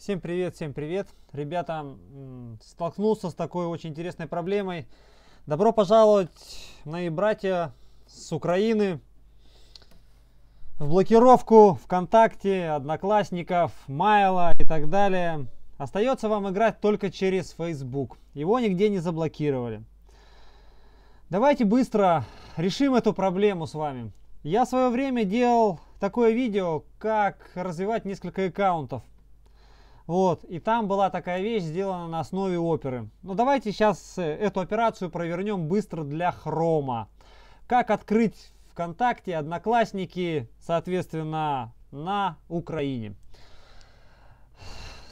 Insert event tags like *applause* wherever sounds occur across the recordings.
Всем привет, всем привет. Ребята, столкнулся с такой очень интересной проблемой. Добро пожаловать, мои братья с Украины, в блокировку ВКонтакте, Одноклассников, Майла и так далее. Остается вам играть только через Facebook. Его нигде не заблокировали. Давайте быстро решим эту проблему с вами. Я в свое время делал такое видео, как развивать несколько аккаунтов – вот, и там была такая вещь, сделана на основе оперы. Но ну, давайте сейчас э, эту операцию провернем быстро для хрома. Как открыть ВКонтакте, Одноклассники, соответственно, на Украине.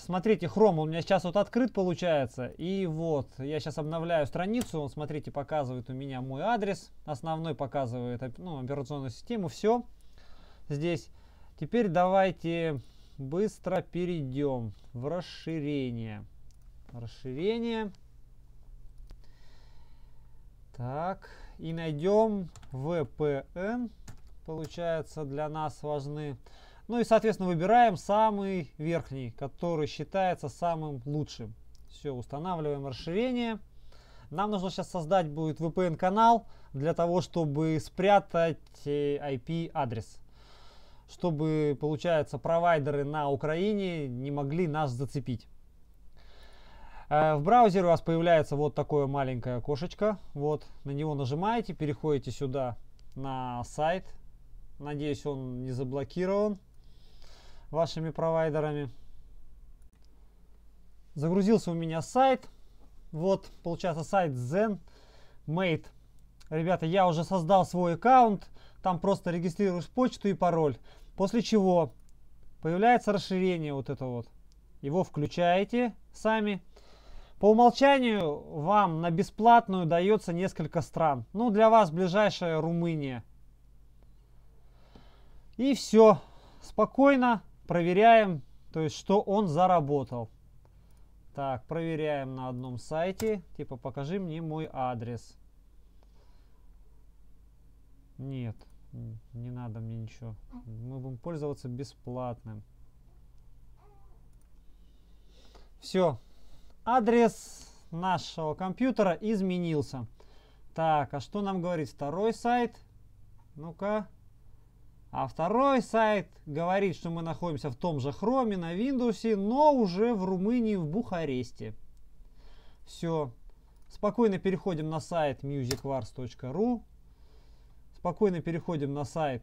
Смотрите, хром у меня сейчас вот открыт получается. И вот, я сейчас обновляю страницу. Он, смотрите, показывает у меня мой адрес. Основной показывает ну, операционную систему. Все здесь. Теперь давайте быстро перейдем в расширение. Расширение. Так, и найдем VPN. Получается, для нас важны. Ну и, соответственно, выбираем самый верхний, который считается самым лучшим. Все, устанавливаем расширение. Нам нужно сейчас создать будет VPN-канал для того, чтобы спрятать э, IP-адрес чтобы, получается, провайдеры на Украине не могли нас зацепить. Э, в браузере у вас появляется вот такое маленькое окошечко. Вот, на него нажимаете, переходите сюда на сайт. Надеюсь, он не заблокирован вашими провайдерами. Загрузился у меня сайт. Вот, получается, сайт Zen made Ребята, я уже создал свой аккаунт, там просто регистрируешь почту и пароль. После чего появляется расширение вот это вот. Его включаете сами. По умолчанию вам на бесплатную дается несколько стран. Ну, для вас ближайшая Румыния. И все. Спокойно проверяем, то есть, что он заработал. Так, проверяем на одном сайте. Типа, покажи мне мой адрес. Нет, не надо мне ничего. Мы будем пользоваться бесплатным. Все. Адрес нашего компьютера изменился. Так, а что нам говорит второй сайт? Ну-ка. А второй сайт говорит, что мы находимся в том же хроме на Windows, но уже в Румынии, в Бухаресте. Все. Спокойно переходим на сайт musicwars.ru. Спокойно переходим на сайт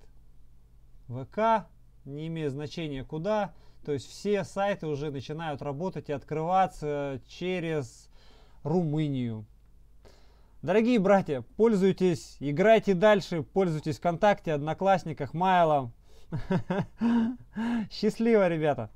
ВК, не имея значения куда. То есть все сайты уже начинают работать и открываться через Румынию. Дорогие братья, пользуйтесь, играйте дальше, пользуйтесь ВКонтакте, Одноклассниках, Майлом. *laughs* Счастливо, ребята!